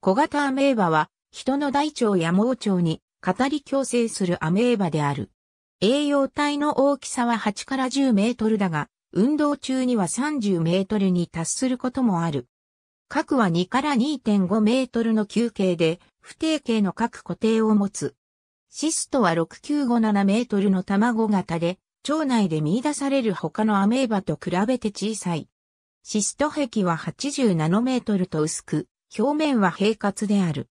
小型アメーバは、人の大腸や盲腸に語り共生するアメーバである。栄養体の大きさは8から10メートルだが、運動中には30メートルに達することもある。核は2から2.5メートルの球形で、不定形の核固定を持つ。シストは6957メートルの卵型で、腸内で見出される他のアメーバと比べて小さい。シスト壁は80ナノメートルと薄く、表面は平滑である。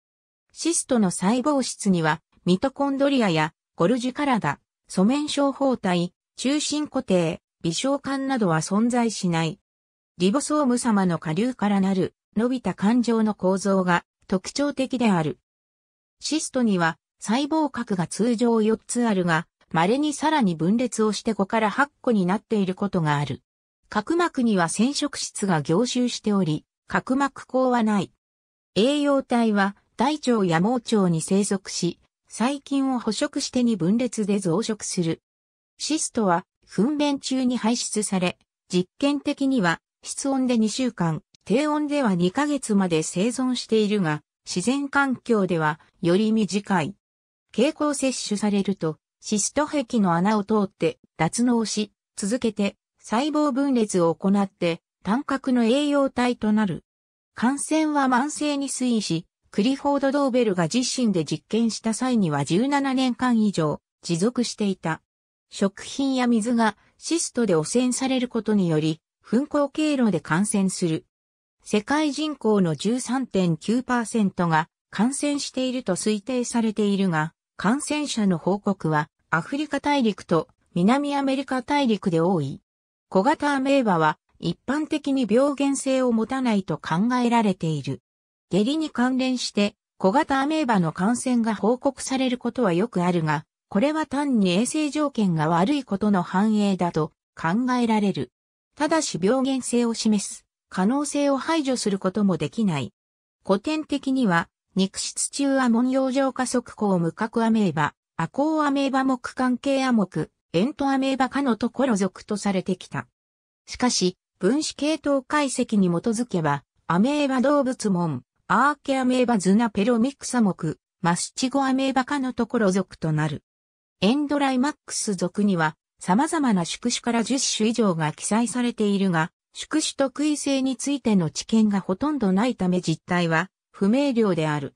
シストの細胞質には、ミトコンドリアやゴルジュカラダ、素面小胞体、中心固定、微小管などは存在しない。リボソーム様の下流からなる伸びた環状の構造が特徴的である。シストには細胞核が通常4つあるが、稀にさらに分裂をして5から8個になっていることがある。角膜には染色質が凝集しており、角膜孔はない。栄養体は大腸や盲腸に生息し、細菌を捕食してに分裂で増殖する。シストは糞便中に排出され、実験的には室温で2週間、低温では2ヶ月まで生存しているが、自然環境ではより短い。蛍光摂取されると、シスト壁の穴を通って脱脳し、続けて細胞分裂を行って、単核の栄養体となる。感染は慢性に推移し、クリフォード・ドーベルが自身で実験した際には17年間以上持続していた。食品や水がシストで汚染されることにより、噴光経路で感染する。世界人口の13.9%が感染していると推定されているが、感染者の報告はアフリカ大陸と南アメリカ大陸で多い。小型アメーバは一般的に病原性を持たないと考えられている。下痢に関連して小型アメーバの感染が報告されることはよくあるが、これは単に衛生条件が悪いことの反映だと考えられる。ただし病原性を示す可能性を排除することもできない。古典的には肉質中モン葉状加速口無角アメーバ、アコーアメーバ目関係モ目、エントアメーバ科のところ属とされてきた。しかし、分子系統解析に基づけば、アメーバ動物門、アーケアメーバズナペロミクサ目、マスチゴアメーバ科のところ属となる。エンドライマックス属には、様々な宿主から10種以上が記載されているが、宿主特異性についての知見がほとんどないため実態は不明瞭である。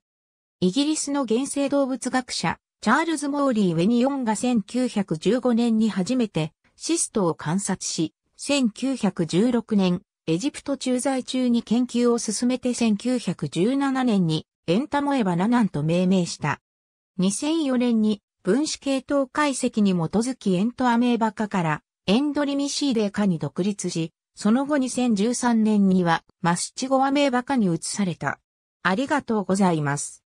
イギリスの原生動物学者、チャールズ・モーリー・ウェニオンが1915年に初めてシストを観察し、1916年、エジプト駐在中に研究を進めて1917年にエンタモエバナナンと命名した。2004年に分子系統解析に基づきエントアメーバ科からエンドリミシーデーに独立し、その後2013年にはマスチゴアメーバ科に移された。ありがとうございます。